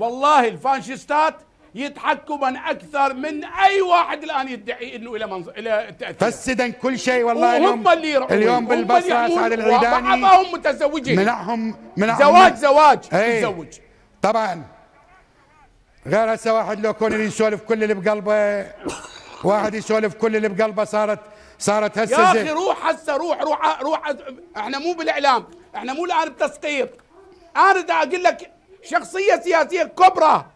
والله الفاشستات يضحكوا من اكثر من اي واحد الان يدعي انه الى منظ... الى تاثير فسدا كل شيء والله اليوم اللي اليوم بالبصره هذا العيداني هم متزوجين منعهم منعهم زواج زواج يتزوج إيه. طبعا غير هسه واحد لو كون يسولف كل اللي بقلبه واحد يسولف كل اللي بقلبه صارت صارت هسه يا اخي روح هسه روح روح روح احنا مو بالاعلام احنا مو الان بتسقيط انا اقول لك شخصيه سياسيه كبرى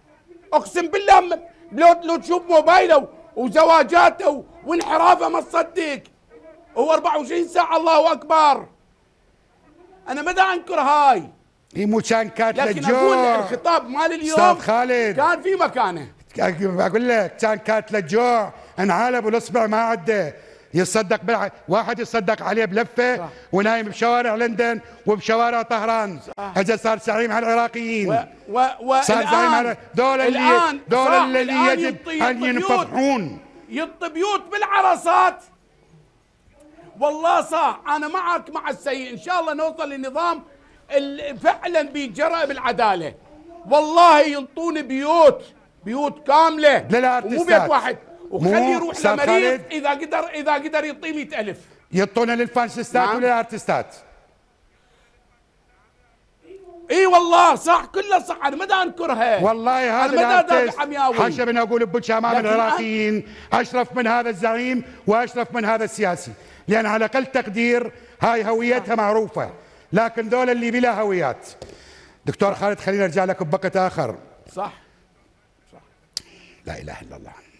اقسم بالله لو لو تشوف موبايله وزواجاته وانحرافه ما تصدق هو 24 ساعه الله اكبر انا ماذا انكر هاي هي مشانكات لكن جو لكن اقول الخطاب مال اليوم استاذ خالد كان في مكانه اقول لك كان كاتله جوع انعالب والاصبع ما عنده يصدق بالع... واحد يصدق عليه بلفه صح. ونايم بشوارع لندن وبشوارع طهران اذا صار زعيم على العراقيين و... و... و... صار زعيم على دول اللي دول اللي يجب ان ينفضحون يط بيوت بالعرصات والله صح انا معك مع السيء ان شاء الله نوصل لنظام اللي فعلا بيجرأ بالعداله والله ينطون بيوت بيوت كامله مو بيت واحد وخليه يروح لمريض اذا قدر اذا قدر يعطي 100000 يعطونا للفانشستات نعم. وللارتستات اي والله صح كله صح انا ما انكرها والله هذا انا حاشا من اقول امام العراقيين اشرف من هذا الزعيم واشرف من هذا السياسي لان على اقل تقدير هاي هويتها نعم. معروفه لكن دول اللي بلا هويات دكتور خالد خلينا ارجع لك بوقت اخر صح صح لا اله الا الله